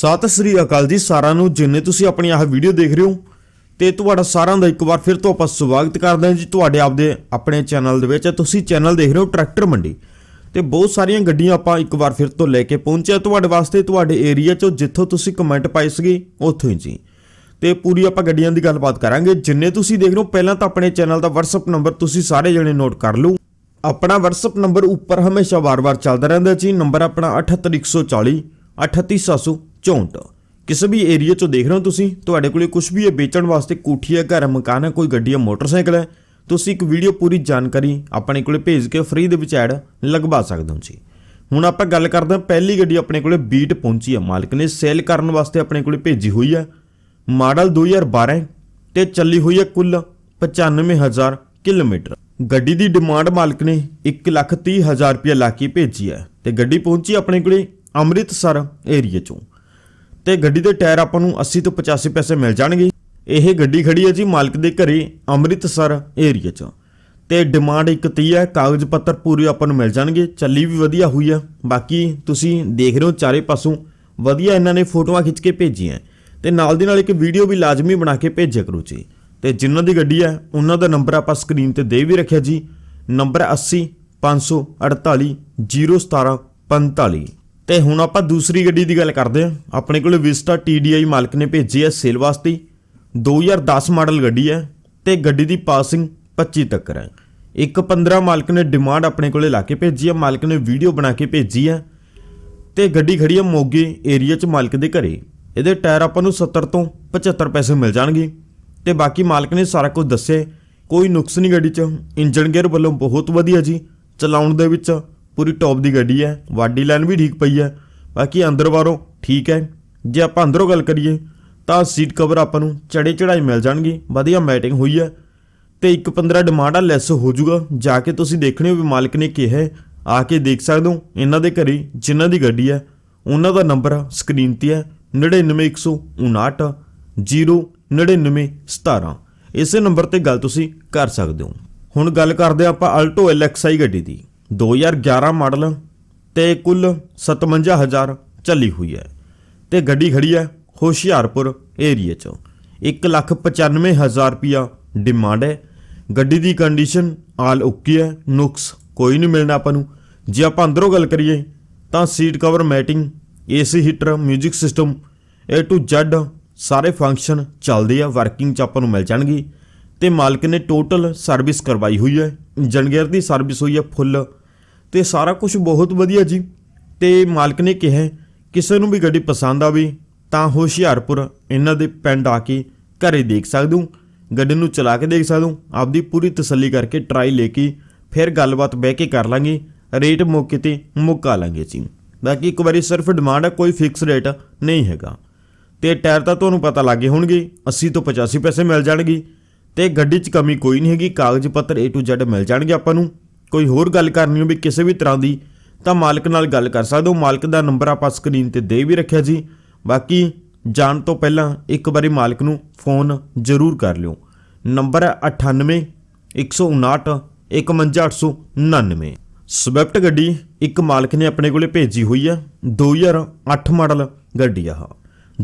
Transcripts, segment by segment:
ਸਤਿ ਸ੍ਰੀ ਅਕਾਲ ਜੀ ਸਾਰਿਆਂ ਨੂੰ ਜਿੰਨੇ ਤੁਸੀਂ ਆਪਣੀ ਆਹ ਵੀਡੀਓ ਦੇਖ ਰਹੇ ਹੋ ਤੇ ਤੁਹਾਡਾ ਸਾਰਿਆਂ ਦਾ ਇੱਕ ਵਾਰ ਫਿਰ ਤੋਂ ਆਪਾਂ ਸਵਾਗਤ ਕਰਦੇ ਹਾਂ ਜੀ ਤੁਹਾਡੇ ਆਪਦੇ ਆਪਣੇ ਚੈਨਲ ਦੇ ਵਿੱਚ ਤੁਸੀਂ ਚੈਨਲ ਦੇਖ ਰਹੇ ਹੋ ਟਰੈਕਟਰ ਮੰਡੀ ਤੇ ਬਹੁਤ ਸਾਰੀਆਂ ਗੱਡੀਆਂ ਆਪਾਂ ਇੱਕ ਵਾਰ ਫਿਰ ਤੋਂ ਲੈ ਕੇ ਪਹੁੰਚਿਆ ਤੁਹਾਡੇ ਵਾਸਤੇ ਤੁਹਾਡੇ ਏਰੀਆ 'ਚੋਂ ਜਿੱਥੋਂ ਤੁਸੀਂ ਕਮੈਂਟ ਪਾਈ ਸੀਗੀ ਉੱਥੋਂ ਹੀ ਜੀ ਤੇ ਪੂਰੀ ਆਪਾਂ ਗੱਡੀਆਂ ਦੀ ਗੱਲਬਾਤ ਕਰਾਂਗੇ ਜਿੰਨੇ ਤੁਸੀਂ ਦੇਖ ਰਹੇ ਹੋ ਪਹਿਲਾਂ ਤਾਂ ਆਪਣੇ ਚੈਨਲ ਦਾ WhatsApp ਨੰਬਰ ਤੁਸੀਂ ਸਾਰੇ ਜਣੇ ਨੋਟ ਕਰ ਲਓ ਆਪਣਾ WhatsApp ਨੰਬਰ ਉੱਪਰ ਹਮੇਸ਼ਾ ਵਾਰ-ਵਾਰ ਚੱਲਦਾ ਰਹਿੰਦਾ ਜੀ ਨੰਬਰ ਆਪਣਾ 78140 3864 ਕਿਸੇ ਵੀ ਏਰੀਆ 'ਚੋਂ ਦੇਖ ਰਹੇ ਹੋ ਤੁਸੀਂ ਤੁਹਾਡੇ ਕੋਲੇ ਕੁਝ ਵੀ ਹੈ ਵੇਚਣ ਵਾਸਤੇ ਕੋਠੀ ਹੈ ਘਰ ਮਕਾਨ ਹੈ ਕੋਈ ਗੱਡੀ ਹੈ ਮੋਟਰਸਾਈਕਲ ਹੈ ਤੁਸੀਂ ਇੱਕ ਵੀਡੀਓ ਪੂਰੀ ਜਾਣਕਾਰੀ ਆਪਣੇ ਕੋਲੇ ਭੇਜ ਕੇ ਫ੍ਰੀ ਦੇ ਵਿੱਚ ਐਡ ਲਗਵਾ ਸਕਦੇ ਹੋ ਜੀ ਹੁਣ ਆਪਾਂ ਗੱਲ ਕਰਦੇ ਹਾਂ ਪਹਿਲੀ ਗੱਡੀ ਆਪਣੇ ਕੋਲੇ ਬੀਟ ਪਹੁੰਚੀ ਹੈ ਮਾਲਕ ਨੇ ਸੇਲ ਕਰਨ ਵਾਸਤੇ ਆਪਣੇ ਕੋਲੇ ਭੇਜੀ ਹੋਈ ਹੈ ਮਾਡਲ 2012 ਤੇ ਚੱਲੀ ਹੋਈ ਹੈ ਕੁੱਲ 95000 ਕਿਲੋਮੀਟਰ ਗੱਡੀ ਦੀ ਡਿਮਾਂਡ ਮਾਲਕ ਨੇ 1,30,000 ਰੁਪਏ ਲਾ ਕੇ ਭੇਜੀ ਹੈ ਤੇ ਗੱਡੀ ਪਹੁੰਚੀ ਆਪਣੇ ਕੋਲੇ ਅੰਮ੍ਰਿਤਸਰ ਏਰੀਆ ਚੋਂ ਤੇ ਗੱਡੀ ਦੇ ਟਾਇਰ ਆਪਾਂ ਨੂੰ 80 ਤੋਂ 85 ਪੈਸੇ ਮਿਲ ਜਾਣਗੇ ਇਹ ਗੱਡੀ ਖੜੀ ਹੈ ਜੀ ਮਾਲਕ ਦੇ ਘਰੇ ਅੰਮ੍ਰਿਤਸਰ ਏਰੀਆ ਚੋਂ ਤੇ ਡਿਮਾਂਡ ਇੱਕ ਤੀ ਹੈ ਕਾਗਜ਼ ਪੱਤਰ ਪੂਰੇ ਆਪਾਂ ਨੂੰ ਮਿਲ ਜਾਣਗੇ ਚੱਲੀ ਵੀ ਵਧੀਆ ਹੋਈ ਆ ਬਾਕੀ ਤੁਸੀਂ ਦੇਖ ਰਹੇ ਹੋ ਚਾਰੇ ਪਾਸੋਂ ਵਧੀਆ ਇਹਨਾਂ ਨੇ ਫੋਟੋਆਂ ਖਿੱਚ ਕੇ ਭੇਜੀਆਂ ਤੇ ਨਾਲ ਦੀ ਨਾਲ ਇੱਕ ਵੀਡੀਓ ਵੀ ਲਾਜ਼ਮੀ ਬਣਾ ਕੇ ਭੇਜਿਆ ਕਰੋ ਜੀ ਤੇ ਜਿਨ੍ਹਾਂ ਦੀ ਗੱਡੀ ਹੈ ਉਹਨਾਂ ਦਾ ਨੰਬਰ ਆਪਾਂ ਸਕਰੀਨ ਤੇ ਦੇ ਵੀ ਰੱਖਿਆ ਜੀ ਨੰਬਰ 80 548 017 45 ਤੇ ਹੁਣ ਆਪਾਂ ਦੂਸਰੀ ਗੱਡੀ ਦੀ ਗੱਲ ਕਰਦੇ ਹਾਂ ਆਪਣੇ ਕੋਲ ਵਿਸਟਾ TDI ਮਾਲਕ ਨੇ ਭੇਜੀ ਹੈ ਸੇਲ ਵਾਸਤੇ 2010 ਮਾਡਲ ਗੱਡੀ ਹੈ ਤੇ ਗੱਡੀ ਦੀ ਪਾਸਿੰਗ 25 ਤੱਕ ਹੈ 1.15 ਮਾਲਕ ਨੇ ਡਿਮਾਂਡ ਆਪਣੇ ਕੋਲੇ ਲਾ ਕੇ ਭੇਜੀ ਹੈ ਮਾਲਕ ਨੇ ਵੀਡੀਓ ਬਣਾ ਕੇ ਭੇਜੀ ਹੈ ਤੇ ਗੱਡੀ ਖੜੀ ਹੈ ਮੋਗੇ ਏਰੀਆ 'ਚ ਮਾਲਕ ਦੇ ਘਰੇ ਇਹਦੇ ਟਾਇਰ ਆਪਾਂ ਨੂੰ 70 ਤੋਂ 75 ਪੈਸੇ ਮਿਲ ਜਾਣਗੇ ਤੇ ਬਾਕੀ ਮਾਲਕ ਨੇ ਸਾਰਾ ਕੁਝ ਦੱਸਿਆ ਕੋਈ ਨੁਕਸ ਨਹੀਂ ਗੱਡੀ 'ਚ ਇੰਜਨ ਗੇਅਰ ਵੱਲੋਂ ਬਹੁਤ ਵਧੀਆ ਜੀ ਚਲਾਉਣ ਦੇ ਵਿੱਚ ਪੂਰੀ ਟੌਪ ਦੀ ਗੱਡੀ ਹੈ ਵਾਡੀ ਲਾਈਨ ਵੀ ਠੀਕ ਪਈ ਹੈ ਬਾਕੀ ਅੰਦਰ ਬਾਹਰੋਂ ਠੀਕ ਹੈ ਜੇ ਆਪਾਂ ਅੰਦਰੋਂ ਗੱਲ ਕਰੀਏ ਤਾਂ ਸੀਟ ਕਵਰ ਆਪਾਂ ਨੂੰ ਚੜੇ ਚੜਾਈ ਮਿਲ ਜਾਣਗੇ ਵਧੀਆ ਮੈਟਿੰਗ ਹੋਈ ਹੈ ਤੇ 1.15 ਡਿਮਾਂਡ ਆ ਲੈਸ ਹੋ ਜਾਊਗਾ ਜਾ ਕੇ ਤੁਸੀਂ ਦੇਖਣੇ ਹੋ ਵੀ ਮਾਲਕ ਨੇ ਕਿਹਾ ਹੈ ਆ ਕੇ ਦੇਖ ਸਕਦੇ ਹੋ ਇਹਨਾਂ ਦੇ ਘਰੇ ਜਿਨ੍ਹਾਂ ਦੀ ਗੱਡੀ ਹੈ ਉਹਨਾਂ ਦਾ ਨੰਬਰ ਸਕਰੀਨ ਤੇ ਹੈ 99159 09917 ਇਸੇ ਨੰਬਰ ਤੇ ਗੱਲ ਤੁਸੀਂ ਕਰ ਸਕਦੇ ਹੋ ਹੁਣ ਗੱਲ ਕਰਦੇ ਆਪਾਂ ਆਲਟੋ ਐਲਐਕਸਆਈ ਗੱਡੀ ਦੀ 2011 ਮਾਡਲ ਤੇ ਕੁੱਲ 57000 ਚੱਲੀ ਹੋਈ ਹੈ ਤੇ ਗੱਡੀ ਖੜੀ ਹੈ ਹੁਸ਼ਿਆਰਪੁਰ ਏਰੀਆ 'ਚ 195000 ਰੁਪਿਆ ਡਿਮਾਂਡ ਹੈ ਗੱਡੀ ਦੀ ਕੰਡੀਸ਼ਨ ਆਲ ਓਕੇ ਹੈ ਨੁਕਸ ਕੋਈ ਨਹੀਂ ਮਿਲਣਾ ਆਪਾਂ ਨੂੰ ਜੇ ਆਪਾਂ ਅੰਦਰੋਂ ਗੱਲ ਕਰੀਏ ਤਾਂ seat cover matting AC heater 뮤직 system A to Z ਸਾਰੇ ਫੰਕਸ਼ਨ ਚੱਲਦੇ ਆ ਵਰਕਿੰਗ ਚ ਆਪਾਂ ਨੂੰ ਮਿਲ ਜਾਣਗੇ ਤੇ ਮਾਲਕ ਨੇ ਟੋਟਲ ਸਰਵਿਸ ਕਰਵਾਈ ਹੋਈ ਹੈ ਜਨਗੇਰ ਦੀ ਸਰਵਿਸ ਹੋਈ ਹੈ ਫੁੱਲ ਤੇ ਸਾਰਾ ਕੁਝ ਬਹੁਤ ਵਧੀਆ ਜੀ ਤੇ ਮਾਲਕ ਨੇ ਕਿਹਾ ਕਿਸੇ ਨੂੰ ਵੀ ਗੱਡੀ ਪਸੰਦ ਆਵੇ ਤਾਂ ਹੁਸ਼ਿਆਰਪੁਰ ਇਹਨਾਂ ਦੇ ਪਿੰਡ ਆ ਕੇ ਘਰੇ ਦੇਖ ਸਕਦੇ ਹੋ ਗੱਡੀ ਨੂੰ ਚਲਾ ਕੇ ਦੇਖ ਸਕਦੇ ਹੋ ਆਪਦੀ ਪੂਰੀ ਤਸੱਲੀ ਕਰਕੇ ਟਰਾਈ ਲੈ ਕੇ ਫਿਰ ਗੱਲਬਾਤ ਬਹਿ ਕੇ ਕਰ ਲਾਂਗੇ ਰੇਟ ਮੌਕੇ ਤੇ ਮੁੱਕਾ ਲਾਂਗੇ ਜੀ ਬਾਕੀ ਇੱਕ ਵਾਰੀ ਸਿਰਫ ਡਿਮਾਂਡ ਹੈ ਕੋਈ ਫਿਕਸ ਰੇਟ ਨਹੀਂ ਹੈਗਾ ਤੇ ਟਾਇਰ ਤਾਂ ਤੁਹਾਨੂੰ ਪਤਾ ਲੱਗੇ ਹੋਣਗੇ 80 ਤੋਂ 85 ਪੈਸੇ ਮਿਲ ਜਾਣਗੇ ਤੇ ਗੱਡੀ 'ਚ ਕਮੀ ਕੋਈ ਨਹੀਂ ਹੈਗੀ ਕਾਗਜ਼ ਪੱਤਰ A to Z ਮਿਲ ਜਾਣਗੇ ਆਪਾਂ ਨੂੰ ਕੋਈ ਹੋਰ ਗੱਲ ਕਰਨੀ ਹੋਵੇ ਕਿਸੇ ਵੀ ਤਰ੍ਹਾਂ ਦੀ ਤਾਂ ਮਾਲਕ ਨਾਲ ਗੱਲ ਕਰ ਸਕਦੇ ਹੋ ਮਾਲਕ ਦਾ ਨੰਬਰ ਆਪਾਂ ਸਕਰੀਨ ਤੇ ਦੇ ਵੀ ਰੱਖਿਆ ਜੀ ਬਾਕੀ ਜਾਣ ਤੋਂ ਪਹਿਲਾਂ ਇੱਕ ਵਾਰੀ ਮਾਲਕ ਨੂੰ ਫੋਨ ਜ਼ਰੂਰ ਕਰ ਲਿਓ ਨੰਬਰ 98 159 ਸਵਿਫਟ ਗੱਡੀ ਇੱਕ ਮਾਲਕ ਨੇ ਆਪਣੇ ਕੋਲੇ ਭੇਜੀ ਹੋਈ ਹੈ 2008 ਮਾਡਲ ਗੱਡੀ ਆ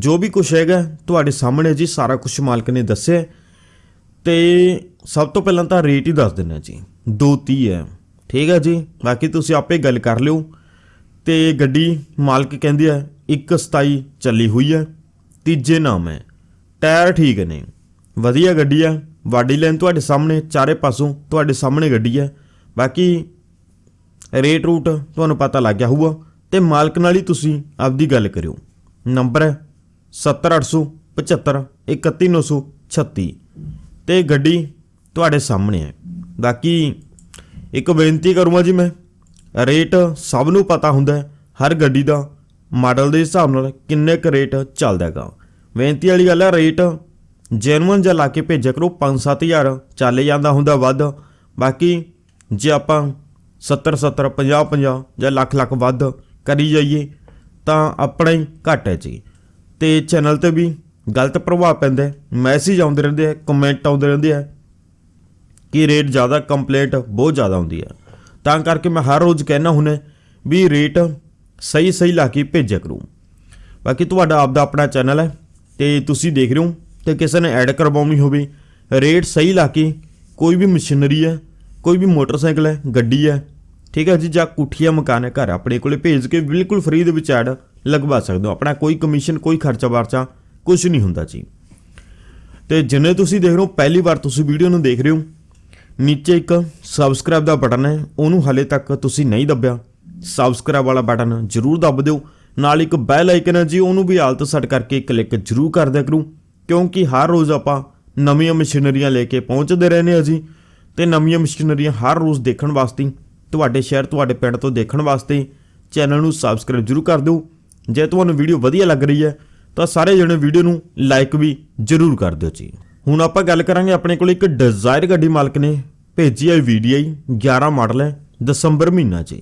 ਜੋ ਵੀ ਕੁਝ ਹੈਗਾ ਤੁਹਾਡੇ ਸਾਹਮਣੇ ਜੀ ਸਾਰਾ ਕੁਝ ਮਾਲਕ ਨੇ ਦੱਸਿਆ ਤੇ ਸਭ ਤੋਂ ਪਹਿਲਾਂ ਤਾਂ ਰੇਟ ਹੀ ਦੱਸ ਦਿੰਨਾ ਜੀ 230 ਹੈ ਠੀਕ ਹੈ ਜੀ ਬਾਕੀ ਤੁਸੀਂ ਆਪੇ ਗੱਲ ਕਰ ਲਿਓ ਤੇ ਗੱਡੀ ਮਾਲਕ ਕਹਿੰਦੀ ਹੈ 127 ਚੱਲੀ ਹੋਈ ਹੈ ਤੀਜੇ ਨਾਮ ਹੈ ਟਾਇਰ ਠੀਕ ਨੇ ਵਧੀਆ ਗੱਡੀ ਆ ਵਾਡੀ ਲੈਨ ਤੁਹਾਡੇ ਸਾਹਮਣੇ ਚਾਰੇ ਪਾਸੋਂ ਤੁਹਾਡੇ ਸਾਹਮਣੇ ਗੱਡੀ ਹੈ ਬਾਕੀ ਰੇਟ ਰੂਟ ਤੁਹਾਨੂੰ ਪਤਾ ਲੱਗ ਗਿਆ ਹੋਊਗਾ ਤੇ ਮਾਲਕ ਨਾਲ ਹੀ ਤੁਸੀਂ ਆਪਦੀ ਗੱਲ ਕਰਿਓ ਨੰਬਰ ਹੈ 70875 31936 ਤੇ ਗੱਡੀ ਤੁਹਾਡੇ ਸਾਹਮਣੇ ਹੈ ਬਾਕੀ ਇੱਕ ਬੇਨਤੀ ਕਰੂੰਗਾ ਜੀ ਮੈਂ ਰੇਟ ਸਭ ਨੂੰ ਪਤਾ ਹੁੰਦਾ ਹਰ ਗੱਡੀ ਦਾ ਮਾਡਲ ਦੇ ਹਿਸਾਬ ਨਾਲ ਕਿੰਨੇ ਕ ਰੇਟ ਚੱਲਦਾ ਹੈਗਾ ਬੇਨਤੀ ਵਾਲੀ ਗੱਲ ਹੈ ਰੇਟ ਜੈਨੂਨ ਜਾਂ ਲਾ ਕੇ ਭੇਜਿਆ ਕਰੋ 5-7000 ਚੱਲ ਜਾਂਦਾ ਹੁੰਦਾ ਵੱਧ ਬਾਕੀ ਜੇ ਆਪਾਂ 70 70 50 50 ਜਾਂ ਲੱਖ ਲੱਖ ਵੱਧ ਕਰੀ ਜਾਈਏ ਤਾਂ ਆਪਣਾ ਹੀ ਘਟ ਹੈ ਜੀ ਤੇ ਚੈਨਲ ਤੇ ਵੀ ਗਲਤ ਪ੍ਰਭਾਵ ਪੈਂਦਾ ਮੈਸੇਜ ਆਉਂਦੇ ਰਹਿੰਦੇ ਆ ਕਮੈਂਟ ਆਉਂਦੇ ਰਹਿੰਦੇ ਆ ਕਿ ਰੇਟ ਜ਼ਿਆਦਾ ਕੰਪਲੇਂਟ ਬਹੁਤ ਜ਼ਿਆਦਾ ਹੁੰਦੀ ਹੈ ਤਾਂ ਕਰਕੇ ਮੈਂ ਹਰ ਰੋਜ਼ ਕਹਿਣਾ ਹੁੰਨੇ ਵੀ ਰੇਟ ਸਹੀ ਸਹੀ ਲਾ ਕੇ ਭੇਜਿਆ ਕਰੂੰ ਬਾਕੀ ਤੁਹਾਡਾ ਆਪਦਾ ਆਪਣਾ ਚੈਨਲ ਹੈ ਤੇ ਤੁਸੀਂ ਦੇਖ ਰਹੇ ਹੋ ਤੇ ਕਿਸੇ ਨੇ ਐਡ ਕਰਵਾਉਣੀ ਹੋਵੇ ਰੇਟ ਸਹੀ ਲਾ ਕੇ ਕੋਈ ਵੀ ਮਸ਼ੀਨਰੀ ਹੈ ਕੋਈ ਵੀ ਮੋਟਰਸਾਈਕਲ ਹੈ ਗੱਡੀ ਹੈ ਠੀਕ ਹੈ ਜੀ ਜਾਂ ਕੁਠੀਆ ਮਕਾਨ ਹੈ ਘਰ ਆਪਣੇ ਕੋਲੇ ਭੇਜ ਕੇ ਬਿਲਕੁਲ ਫ੍ਰੀ ਦੇ ਵਿੱਚ ਐਡ ਲਗਵਾ ਸਕਦੇ ਹੋ ਆਪਣਾ ਕੋਈ ਕਮਿਸ਼ਨ ਕੋਈ ਖਰਚਾ ਵਰਚਾ ਕੁਝ ਨਹੀਂ ਹੁੰਦਾ ਜੀ ਤੇ ਜਿੰਨੇ ਤੁਸੀਂ ਦੇਖ ਰਹੇ ਹੋ ਪਹਿਲੀ ਵਾਰ ਤੁਸੀਂ ਵੀਡੀਓ ਨੂੰ ਦੇਖ ਰਹੇ ਹੋ ਨੀਚੇ ਇੱਕ ਸਬਸਕ੍ਰਾਈਬ ਦਾ ਬਟਨ ਹੈ ਉਹਨੂੰ ਹਲੇ ਤੱਕ ਤੁਸੀਂ ਨਹੀਂ ਦੱਬਿਆ ਸਬਸਕ੍ਰਾਈਬ ਵਾਲਾ ਬਟਨ ਜ਼ਰੂਰ ਦੱਬ ਦਿਓ ਨਾਲ ਇੱਕ ਬੈਲ ਆਈਕਨ ਹੈ ਜੀ ਉਹਨੂੰ ਵੀ ਹਾਲਤ ਸੈੱਟ ਕਰਕੇ ਕਲਿੱਕ ਜ਼ਰੂਰ ਕਰ ਦਿਆ ਕਰੋ ਕਿਉਂਕਿ ਹਰ ਰੋਜ਼ ਆਪਾਂ ਨਵੀਆਂ ਮਸ਼ੀਨਰੀਆਂ ਲੈ ਕੇ ਪਹੁੰਚਦੇ ਰਹਿੰਦੇ ਹਾਂ ਜੀ ਤੇ ਨਵੀਆਂ ਮਸ਼ੀਨਰੀਆਂ ਹਰ ਰੋਜ਼ ਦੇਖਣ ਵਾਸਤੇ ਤੁਹਾਡੇ ਸ਼ਹਿਰ ਤੁਹਾਡੇ ਪਿੰਡ ਤੋਂ ਦੇਖਣ ਵਾਸਤੇ ਚੈਨਲ ਨੂੰ ਸਬਸਕ੍ਰਾਈਬ ਜ਼ਰੂਰ ਕਰ ਦਿਓ ਜੇ ਤੁਹਾਨੂੰ ਵੀਡੀਓ ਵਧੀਆ ਲੱਗ ਰਹੀ ਹੈ ਤਾਂ ਸਾਰੇ ਜਣੇ ਵੀਡੀਓ ਨੂੰ ਲਾਈਕ ਵੀ ਜ਼ਰੂਰ ਕਰ ਦਿਓ ਜੀ ਹੁਣ ਆਪਾਂ ਗੱਲ ਕਰਾਂਗੇ ਆਪਣੇ ਕੋਲ ਇੱਕ ਡਿਜ਼ਾਇਰ ਗੱਡੀ ਮਾਲਕ ਨੇ ਭੇਜੀ ਹੈ ਵੀਡੀਆਈ 11 ਮਾਡਲ ਹੈ ਦਸੰਬਰ ਮਹੀਨਾ 'ਚ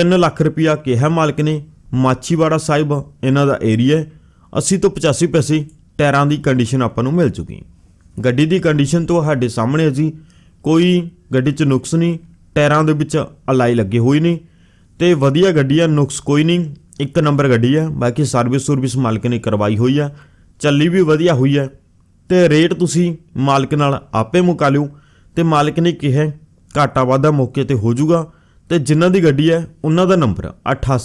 3 ਲੱਖ ਰੁਪਇਆ ਕਿਹਾ ਮਾਲਕ ਨੇ ਮਾਚੀਵਾੜਾ ਸਾਹਿਬ ਇਹਨਾਂ ਦਾ ਏਰੀਆ 80 ਤੋਂ 85 ਪੈਸੇ ਟਾਇਰਾਂ ਦੀ ਕੰਡੀਸ਼ਨ ਆਪਾਂ ਨੂੰ ਮਿਲ ਚੁੱਕੀ ਗੱਡੀ ਦੀ ਕੰਡੀਸ਼ਨ ਤੁਹਾਡੇ ਸਾਹਮਣੇ ਹੈ ਜੀ ਕੋਈ ਗੱਡੀ 'ਚ ਨੁਕਸ ਨਹੀਂ ਟਾਇਰਾਂ ਦੇ ਵਿੱਚ ਅਲਾਈ ਲੱਗੇ ਹੋਏ ਨੇ ਤੇ ਵਧੀਆ ਗੱਡੀ ਆ ਨੁਕਸ ਕੋਈ ਨਹੀਂ ਇੱਕ ਨੰਬਰ ਗੱਡੀ ਆ ਬਾਕੀ ਸਰਵਿਸ ਸਰਵਿਸ ਮਾਲਕ ਨੇ ਕਰਵਾਈ ਹੋਈ ਆ ਚੱਲੀ ਵੀ ਵਧੀਆ ਹੋਈ ਆ ਤੇ ਰੇਟ ਤੁਸੀਂ ਮਾਲਕ ਨਾਲ ਆਪੇ ਮੁਕਾ ਲਿਓ ਤੇ ਮਾਲਕ ਨੇ ਕਿਹਾ ਘਾਟਾ ਵਾਧਾ ਮੌਕੇ ਤੇ ਹੋ ਜਾਊਗਾ ਤੇ ਜਿਨ੍ਹਾਂ ਦੀ ਗੱਡੀ ਹੈ ਉਹਨਾਂ ਦਾ ਨੰਬਰ 88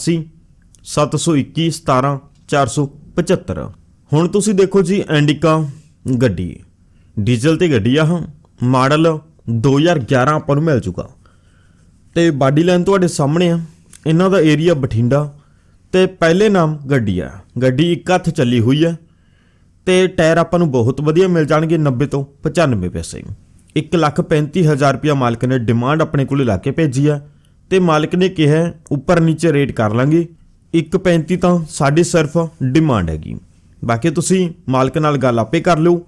721 17 475 ਹੁਣ ਤੁਸੀਂ ਦੇਖੋ ਜੀ ਐਂਡਿਕਾ ਗੱਡੀ ਡੀਜ਼ਲ ਤੇ ਗੱਡੀ ਆ ਮਾਡਲ 2011 ਆਪਾਂ ਨੂੰ ਮਿਲ ਚੁੱਕਾ ਤੇ ਬਾਡੀ ਲਾਈਨ ਤੁਹਾਡੇ ਸਾਹਮਣੇ ਆ ਇਹਨਾਂ ਦਾ ਏਰੀਆ ਬਠਿੰਡਾ ਤੇ ਪਹਿਲੇ ਨਾਮ ਗੱਡੀ ਆ ਗੱਡੀ ਇੱਕ ਹੱਥ ਚੱਲੀ ਹੋਈ ਆ ਤੇ ਟਾਇਰ ਆਪਾਂ ਨੂੰ ਬਹੁਤ ਵਧੀਆ ਮਿਲ ਜਾਣਗੇ 90 ਤੋਂ 95 ਪੈਸੇ 1 ਲੱਖ 35000 ਰੁਪਇਆ ਮਾਲਕ ਨੇ ਡਿਮਾਂਡ ਆਪਣੇ ਕੋਲ ਲਾ ਕੇ ਭੇਜੀ ਆ ਤੇ ਮਾਲਕ ਨੇ ਕਿਹਾ ਉੱਪਰ ਨੀਚੇ ਰੇਟ ਕਰ ਲਾਂਗੇ 1.35 ਤਾਂ ਸਾਡੇ ਸਿਰਫ ਡਿਮਾਂਡ ਹੈਗੀ ਬਾਕੀ ਤੁਸੀਂ ਮਾਲਕ ਨਾਲ ਗੱਲ ਆਪੇ ਕਰ ਲਿਓ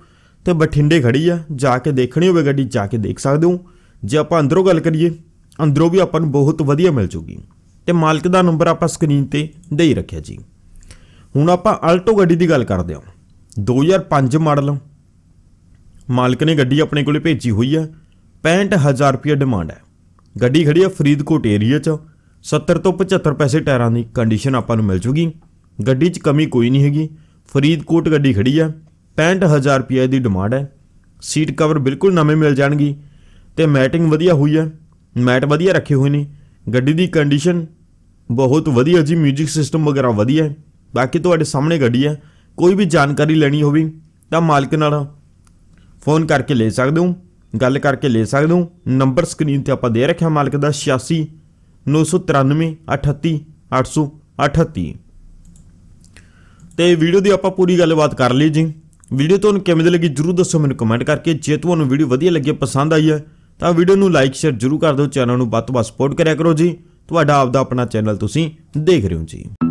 ਤੇ ਬਠਿੰਡੇ ਖੜੀ ਆ ਜਾ ਕੇ ਦੇਖਣੀ ਹੋਵੇ ਗੱਡੀ ਜਾ ਕੇ ਦੇਖ ਸਕਦੇ ਹੋ ਜੇ ਆਪਾਂ ਅੰਦਰੋਂ ਗੱਲ ਕਰੀਏ ਅੰਦਰੋਂ ਵੀ ਆਪਾਂ ਨੂੰ ਬਹੁਤ ਵਧੀਆ ਮਿਲ ਜੂਗੀ ਤੇ ਮਾਲਕ ਦਾ ਨੰਬਰ ਆਪਾਂ ਸਕਰੀਨ ਤੇ ਦੇ ਹੀ ਰੱਖਿਆ ਜੀ ਹੁਣ ਆਪਾਂ ਆਲਟੋ ਗੱਡੀ ਦੀ ਗੱਲ ਕਰਦੇ ਹਾਂ 2005 ਮਾਡਲ ਮਾਲਕ ਨੇ ਗੱਡੀ ਆਪਣੇ ਕੋਲੇ ਭੇਜੀ ਹੋਈ ਹੈ 65000 ਰੁਪਏ ਡਿਮਾਂਡ ਹੈ ਗੱਡੀ ਖੜੀ ਹੈ ਫਰੀਦਕੋਟ ਏਰੀਆ 'ਚ 70 ਤੋਂ 75 ਪੈਸੇ ਟਾਇਰਾਂ ਦੀ ਕੰਡੀਸ਼ਨ ਆਪਾਂ ਨੂੰ ਮਿਲ ਜੂਗੀ ਗੱਡੀ 'ਚ ਕਮੀ ਕੋਈ ਨਹੀਂ ਹੈਗੀ ਫਰੀਦਕੋਟ ਗੱਡੀ ਖੜੀ ਹੈ 65000 ਰੁਪਏ ਦੀ ਡਿਮਾਂਡ ਹੈ ਸੀਟ ਕਵਰ ਬਿਲਕੁਲ ਨਵੇਂ ਮਿਲ ਜਾਣਗੀ ਤੇ ਮੈਟਿੰਗ ਵਧੀਆ ਹੋਈ ਹੈ ਮੈਟ ਵਧੀਆ ਰੱਖੇ ਹੋਏ ਨੇ ਗੱਡੀ ਦੀ ਕੰਡੀਸ਼ਨ ਬਹੁਤ ਵਧੀਆ ਜੀ 뮤직 ਸਿਸਟਮ ਵਗੈਰਾ ਵਧੀਆ ਹੈ ਬਾਕੀ ਤੁਹਾਡੇ ਸਾਹਮਣੇ ਗੱਡੀ ਹੈ ਕੋਈ ਵੀ ਜਾਣਕਾਰੀ ਲੈਣੀ ਹੋਵੇ ਤਾਂ ਮਾਲਕ ਨਾਲ ਫੋਨ ਕਰਕੇ ਲੈ ਸਕਦੇ ਹੋ ਗੱਲ ਕਰਕੇ ਲੈ ਸਕਦੇ ਹੋ ਨੰਬਰ ਸਕਰੀਨ ਤੇ ਆਪਾਂ ਦੇ ਰੱਖਿਆ ਮਾਲਕ ਦਾ 86 993 38 838 ਤੇ ਵੀਡੀਓ ਦੀ ਆਪਾਂ ਪੂਰੀ ਗੱਲਬਾਤ ਕਰ ਲਈ ਜੀ ਵੀਡੀਓ ਤੁਹਾਨੂੰ ਕਿਵੇਂ ਦੀ ਲੱਗੀ ਜਰੂਰ ਦੱਸੋ ਮੈਨੂੰ ਕਮੈਂਟ ਕਰਕੇ ਜੇ ਤੁਹਾਨੂੰ ਵੀਡੀਓ ਵਧੀਆ ਲੱਗੀ ਪਸੰਦ ਆਈ ਹੈ ਤਾਂ ਵੀਡੀਓ ਨੂੰ ਲਾਈਕ ਸ਼ੇਅਰ ਜਰੂਰ ਕਰ ਦਿਓ ਚੈਨਲ ਨੂੰ ਵੱਧ ਤੋਂ ਵੱਧ ਸਪੋਰਟ ਕਰਿਆ ਕਰੋ ਜੀ ਤੁਹਾਡਾ ਆਪਦਾ ਆਪਣਾ ਚੈਨਲ ਤੁਸੀਂ ਦੇਖ ਰਹੇ ਹੋ ਜੀ